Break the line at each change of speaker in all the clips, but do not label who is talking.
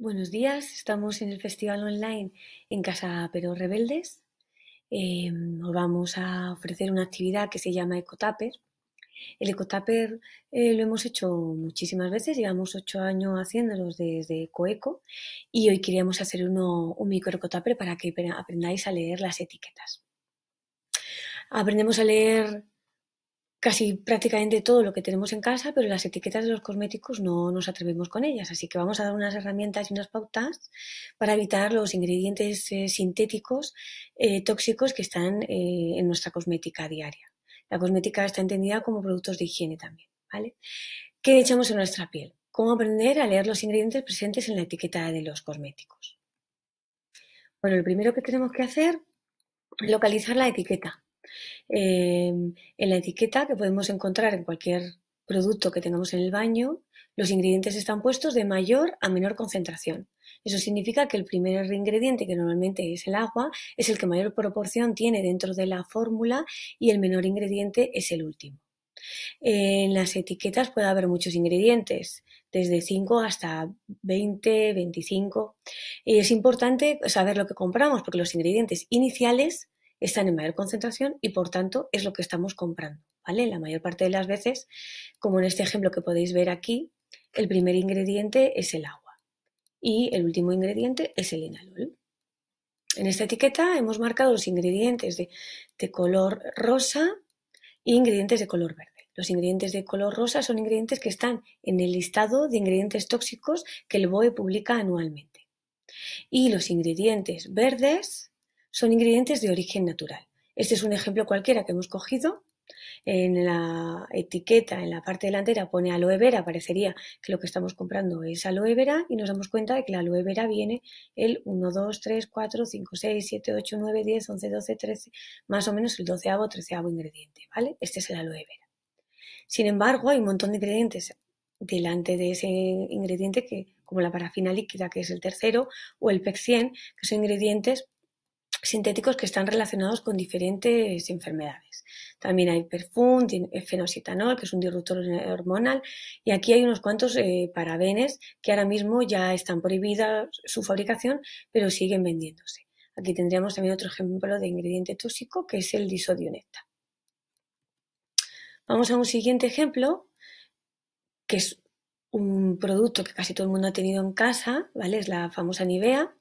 Buenos días, estamos en el festival online en Casa Pero Rebeldes. Em, vamos a ofrecer una actividad que se llama Ecotaper. El Ecotaper eh, lo hemos hecho muchísimas veces, llevamos ocho años haciéndolos desde Coeco y hoy queríamos hacer uno, un micro para que aprendáis a leer las etiquetas. Aprendemos a leer casi prácticamente todo lo que tenemos en casa, pero las etiquetas de los cosméticos no nos atrevemos con ellas. Así que vamos a dar unas herramientas y unas pautas para evitar los ingredientes eh, sintéticos eh, tóxicos que están eh, en nuestra cosmética diaria. La cosmética está entendida como productos de higiene también. ¿vale? ¿Qué echamos en nuestra piel? ¿Cómo aprender a leer los ingredientes presentes en la etiqueta de los cosméticos? Bueno, lo primero que tenemos que hacer es localizar la etiqueta. Em, en la etiqueta que podemos encontrar en cualquier producto que tengamos en el baño, los ingredientes están puestos de mayor a menor concentración. Eso significa que el primer ingrediente, que normalmente es el agua, es el que mayor proporción tiene dentro de la fórmula y el menor ingrediente es el último. En las etiquetas puede haber muchos ingredientes, desde 5 hasta 20, 25. Y es importante saber lo que compramos porque los ingredientes iniciales están en mayor concentración y por tanto es lo que estamos comprando. ¿vale? La mayor parte de las veces, como en este ejemplo que podéis ver aquí, el primer ingrediente es el agua y el último ingrediente es el enalol. En esta etiqueta hemos marcado los ingredientes de, de color rosa e ingredientes de color verde. Los ingredientes de color rosa son ingredientes que están en el listado de ingredientes tóxicos que el BOE publica anualmente. Y los ingredientes verdes son ingredientes de origen natural. Este es un ejemplo cualquiera que hemos cogido. En la etiqueta, en la parte delantera, pone aloe vera, parecería que lo que estamos comprando es aloe vera y nos damos cuenta de que la aloe vera viene el 1, 2, 3, 4, 5, 6, 7, 8, 9, 10, 11, 12, 13, más o menos el 12 doceavo, treceavo ingrediente, ¿vale? Este es el aloe vera. Sin embargo, hay un montón de ingredientes delante de ese ingrediente que, como la parafina líquida, que es el tercero, o el PEC 100, que son ingredientes sintéticos que están relacionados con diferentes enfermedades. También hay perfum, eh, fenositanol, que es un disruptor hormonal, y aquí hay unos cuantos eh, parabenes que ahora mismo ya están prohibidas su fabricación, pero siguen vendiéndose. Aquí tendríamos también otro ejemplo de ingrediente tóxico, que es el disodioneta. Vamos a un siguiente ejemplo, que es un producto que casi todo el mundo ha tenido en casa, ¿vale? Es la famosa Nivea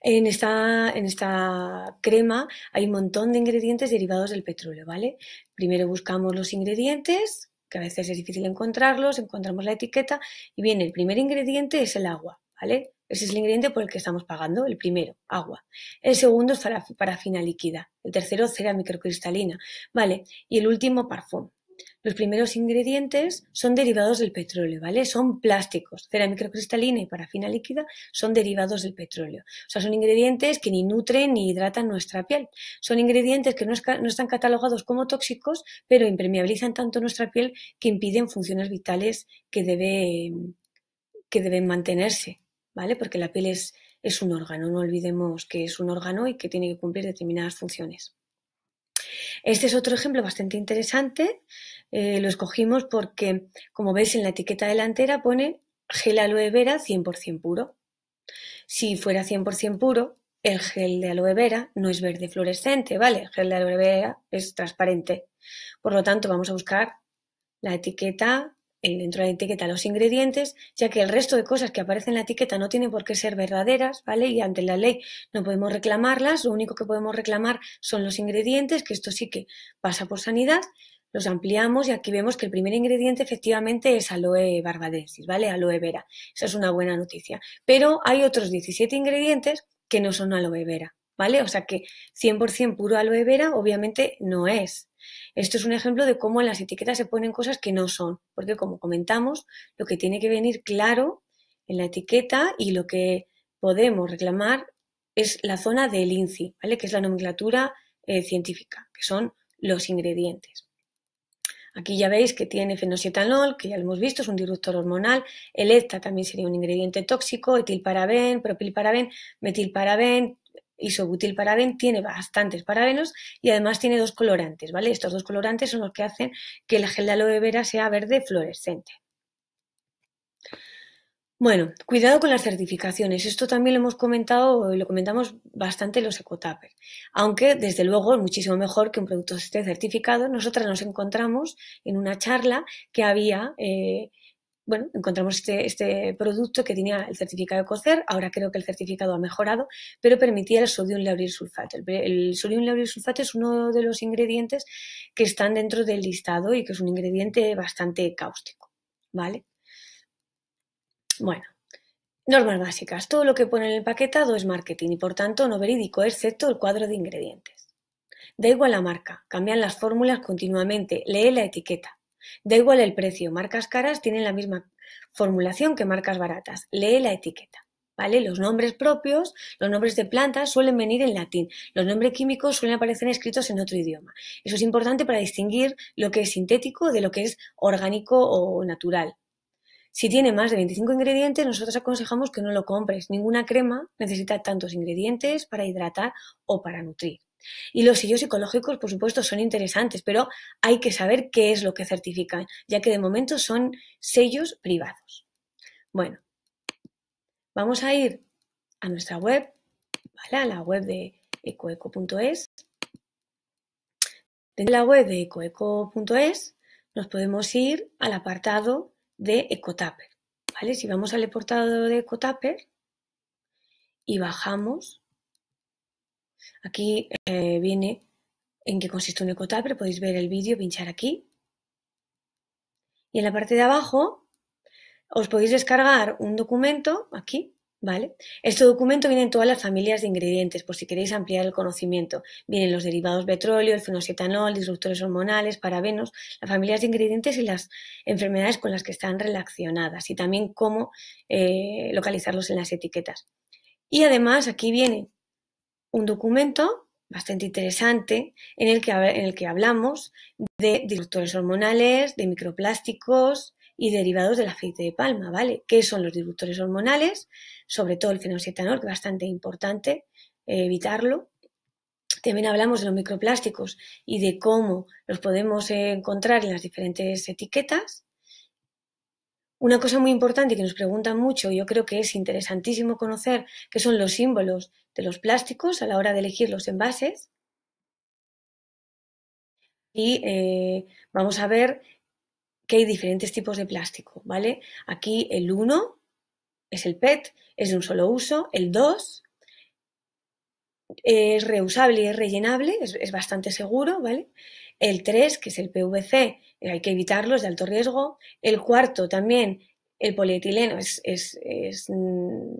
en esta, crema hay un montón de ingredientes derivados del petróleo, ¿vale? Primero buscamos los ingredientes, que a veces es difícil encontrarlos, encontramos la etiqueta y bien, el primer ingrediente es el agua, ¿vale? Ese es el ingrediente por el que estamos pagando, el primero, agua. El segundo es parafina líquida, el tercero cera microcristalina, ¿vale? Y el último, parfum. Los primeros ingredientes son derivados del petróleo, ¿vale? Son plásticos. Cera microcristalina y parafina líquida son derivados del petróleo. O sea, son ingredientes que ni nutren ni hidratan nuestra piel. Son ingredientes que no, están catalogados como tóxicos, pero impermeabilizan tanto nuestra piel que impiden funciones vitales que, deben mantenerse, ¿vale? Porque la piel es un órgano, no olvidemos que es un órgano y que tiene que cumplir determinadas funciones. Este es otro ejemplo bastante interesante. Eh, lo escogimos porque, como veis en la etiqueta delantera, pone gel aloe vera 100% puro. Si fuera 100% puro, el gel de aloe vera no es verde fluorescente, ¿vale? El gel de aloe vera es transparente. Por lo tanto, vamos a buscar la etiqueta dentro de la etiqueta los ingredientes, ya que el resto de cosas que aparecen en la etiqueta no tienen por qué ser verdaderas, ¿vale? Y ante la ley no podemos reclamarlas, lo único que podemos reclamar son los ingredientes, que esto sí que pasa por sanidad, los ampliamos y aquí vemos que el primer ingrediente efectivamente es aloe barbadensis, ¿vale? Aloe vera, esa es una buena noticia. Pero hay otros 17 ingredientes que no son aloe vera, ¿vale? O sea que 100% puro aloe vera obviamente no es, esto es un ejemplo de cómo en las etiquetas se ponen cosas que no son, porque como comentamos, lo que tiene que venir claro en la etiqueta y lo que podemos reclamar es la zona del INCI, ¿vale? que es la nomenclatura eh, científica, que son los ingredientes. Aquí ya veis que tiene fenosietanol, que ya lo hemos visto, es un disruptor hormonal. El ETA también sería un ingrediente tóxico, etilparaben, propilparaben, metilparaben, isobutil paraben tiene bastantes parabenos y además tiene dos colorantes, ¿vale? Estos dos colorantes son los que hacen que la gel de aloe vera sea verde fluorescente. Bueno, cuidado con las certificaciones. Esto también lo hemos comentado, y lo comentamos bastante los ecotapers. Aunque, desde luego, es muchísimo mejor que un producto esté certificado. Nosotras nos encontramos en una charla que había eh, bueno, encontramos este, este, producto que tenía el certificado de cocer, ahora creo que el certificado ha mejorado, pero permitía el sodium y sulfato. El, sodio sodium y sulfato es uno de los ingredientes que están dentro del listado y que es un ingrediente bastante cáustico, ¿vale? Bueno, normas básicas. Todo lo que pone en el paquetado es marketing y por tanto no verídico, excepto el cuadro de ingredientes. Da igual la marca, cambian las fórmulas continuamente, lee la etiqueta. Da igual el precio, marcas caras tienen la misma formulación que marcas baratas. Lee la etiqueta. ¿Vale? Los nombres propios, los nombres de plantas suelen venir en latín, los nombres químicos suelen aparecer escritos en otro idioma. Eso es importante para distinguir lo que es sintético de lo que es orgánico o natural. Si tiene más de 25 ingredientes, nosotros aconsejamos que no lo compres. Ninguna crema necesita tantos ingredientes para hidratar o para nutrir. Y los sellos ecológicos, por supuesto, son interesantes, pero hay que saber qué es lo que certifican, ya que de momento son sellos privados. Bueno, vamos a ir a nuestra web, ¿vale? a la web de ecoeco.es. Dentro de la web de ecoeco.es nos podemos ir al apartado de Ecotapper. ¿vale? Si vamos al apartado de Ecotapper y bajamos, aquí viene en qué consiste un pero podéis ver el vídeo, pinchar aquí. Y en la parte de abajo os podéis descargar un documento, aquí, ¿vale? Este documento viene en todas las familias de ingredientes, por si queréis ampliar el conocimiento. Vienen los derivados petróleo, el fenocetanol, disruptores hormonales, parabenos, las familias de ingredientes y las enfermedades con las que están relacionadas y también cómo eh, localizarlos en las etiquetas. Y además aquí viene un documento bastante interesante en el que, hablamos de disruptores hormonales, de microplásticos y derivados del aceite de palma, ¿vale? ¿Qué son los disruptores hormonales? Sobre todo el fenocetanol, que es bastante importante eh, evitarlo. También hablamos de los microplásticos y de cómo los podemos encontrar en las diferentes etiquetas. Una cosa muy importante que nos preguntan mucho, yo creo que es interesantísimo conocer, qué son los símbolos de los plásticos a la hora de elegir los envases. Y eh, vamos a ver que hay diferentes tipos de plástico, ¿vale? Aquí el 1 es el PET, es de un solo uso, el 2 es reusable y es rellenable, es, es bastante seguro, ¿vale? El 3, que es el PVC, eh, hay que evitarlo, es de alto riesgo. El cuarto también, el polietileno, es, es, es mm,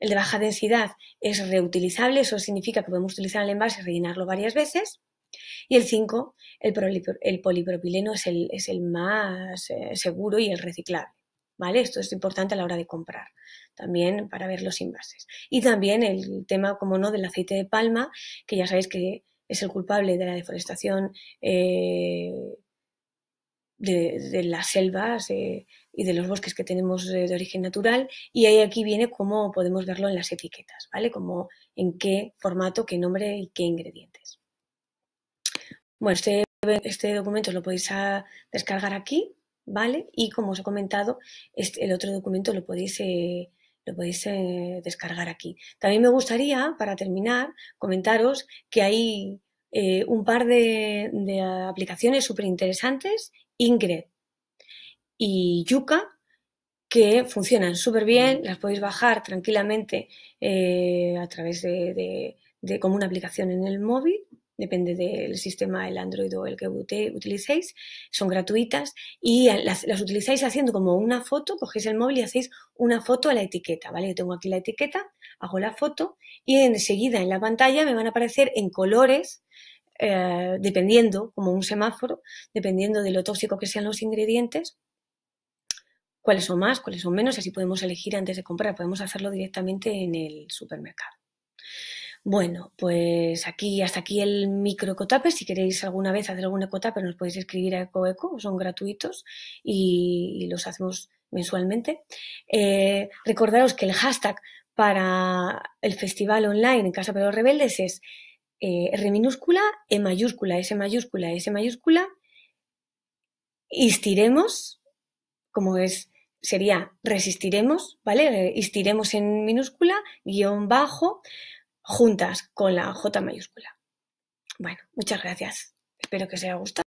el de baja densidad, es reutilizable, eso significa que podemos utilizar el envase y rellenarlo varias veces. Y el 5, el, polipropileno es el, es el más eh, seguro y el reciclable. ¿Vale? Esto es importante a la hora de comprar, también para ver los envases. Y también el tema, como no, del aceite de palma, que ya sabéis que es el culpable de la deforestación eh, de, las selvas eh, y de los bosques que tenemos eh, de, origen natural y ahí aquí viene cómo podemos verlo en las etiquetas, ¿vale? Como en qué formato, qué nombre y qué ingredientes. Bueno, este, este documento lo podéis ah, descargar aquí, ¿vale? Y como os he comentado, este, el otro documento lo podéis... lo podéis descargar aquí. También me gustaría, para terminar, comentaros que hay eh, un par de, aplicaciones súper interesantes, Ingrid y Yuka, que funcionan súper bien, las podéis bajar tranquilamente eh, a través de, de, como una aplicación en el móvil depende del sistema, el Android o el que utilicéis, son gratuitas y las, utilizáis haciendo como una foto, cogéis el móvil y hacéis una foto a la etiqueta, ¿vale? Yo tengo aquí la etiqueta, hago la foto y enseguida en la pantalla me van a aparecer en colores, eh, dependiendo, como un semáforo, dependiendo de lo tóxico que sean los ingredientes, cuáles son más, cuáles son menos, así podemos elegir antes de comprar, podemos hacerlo directamente en el supermercado. Bueno, pues aquí hasta aquí el micro Si queréis alguna vez hacer algún pero nos podéis escribir a ecoeco, son gratuitos y, los hacemos mensualmente. Eh, recordaros que el hashtag para el festival online en Casa los Rebeldes es eh, R minúscula, E mayúscula, S mayúscula, S mayúscula. Istiremos, como es, sería resistiremos, ¿vale? Eh, Istiremos en minúscula, guión bajo juntas con la J mayúscula. Bueno, muchas gracias. Espero que os haya gustado.